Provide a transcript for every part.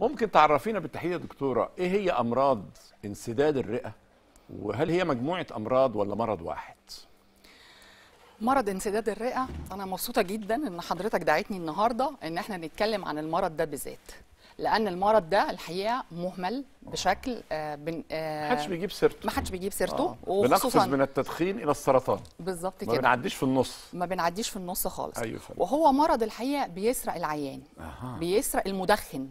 ممكن تعرفينا بالتحديد يا دكتوره ايه هي امراض انسداد الرئه وهل هي مجموعه امراض ولا مرض واحد مرض انسداد الرئه انا مبسوطه جدا ان حضرتك دعيتني النهارده ان احنا نتكلم عن المرض ده بالذات لان المرض ده الحقيقه مهمل بشكل آه بن آه محدش بيجيب سيرته محدش بيجيب سيرته آه. وخصوصا بنقفز من التدخين الى السرطان بالظبط كده ما بنعديش في النص ما بنعديش في النص خالص أيوة وهو مرض الحقيقه بيسرق العيان آه. بيسرق المدخن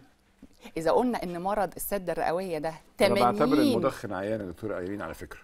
اذا قلنا ان مرض السد الرئويه ده 80 انا بعتبر المدخن عيان يا دكتور ايرين على فكره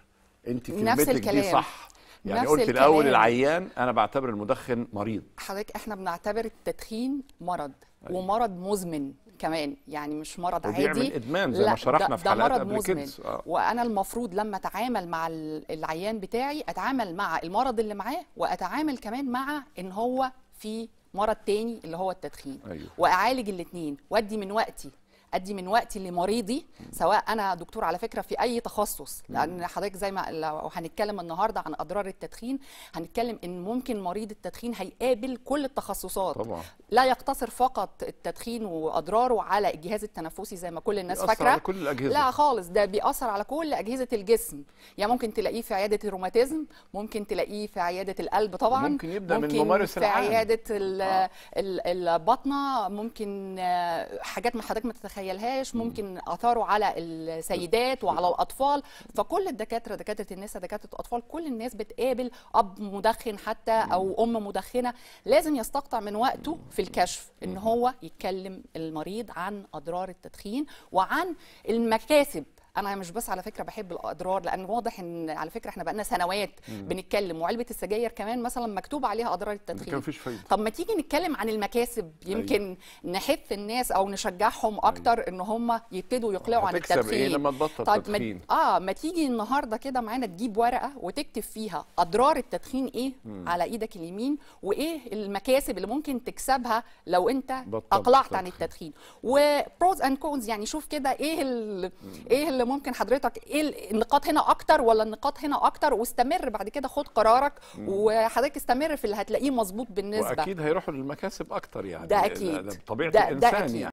انت كلمتك دي صح يعني قلت الكلام. الاول العيان انا بعتبر المدخن مريض حضرتك احنا بنعتبر التدخين مرض أيوة. ومرض مزمن كمان يعني مش مرض عادي بيعمل ادمان زي ما شرحنا في حلقات قبل كده آه. وانا المفروض لما اتعامل مع العيان بتاعي اتعامل مع المرض اللي معاه واتعامل كمان مع ان هو في مرض تاني اللي هو التدخين أيوه. واعالج الاثنين وادي من وقتي ادي من وقتي لمريضي سواء انا دكتور على فكره في اي تخصص لان حضرتك زي ما لو هنتكلم النهارده عن اضرار التدخين هنتكلم ان ممكن مريض التدخين هيقابل كل التخصصات طبعا. لا يقتصر فقط التدخين واضراره على الجهاز التنفسي زي ما كل الناس فاكره على كل الأجهزة. لا خالص ده بيأثر على كل اجهزه الجسم يعني ممكن تلاقيه في عياده الروماتيزم ممكن تلاقيه في عياده القلب طبعا ممكن يبدا ممكن من ممارس العام في عياده آه. البطنه ممكن آه، حاجات ما حضرتك ما نتخيلهاش ممكن اثاره على السيدات وعلى الاطفال فكل الدكاتره دكاتره النساء دكاتره الاطفال كل الناس بتقابل اب مدخن حتى او ام مدخنه لازم يستقطع من وقته في الكشف ان هو يتكلم المريض عن اضرار التدخين وعن المكاسب انا مش بس على فكره بحب الاضرار لان واضح ان على فكره احنا بقالنا سنوات بنتكلم وعلبه السجاير كمان مثلا مكتوب عليها اضرار التدخين فايده طب ما تيجي نتكلم عن المكاسب أيوه. يمكن أيوه. نحث الناس او نشجعهم أيوه. اكتر أيوه. ان هم يبتدوا يقلعوا عن إيه التدخين إيه لما تبطل طيب التدخين. ما... اه ما تيجي النهارده كده معانا تجيب ورقه وتكتب فيها اضرار التدخين ايه مم. على ايدك اليمين وايه المكاسب اللي ممكن تكسبها لو انت اقلعت عن التدخين وبروز اند كونز يعني شوف كده ايه ال... ايه اللي كده ممكن حضرتك ايه النقاط هنا اكتر ولا النقاط هنا اكتر واستمر بعد كده خد قرارك وحضرتك استمر في اللي هتلاقيه مظبوط بالنسبه واكيد هيروحوا للمكاسب اكتر يعني ده اكيد ده طبيعه ده الانسان ده أكيد. يعني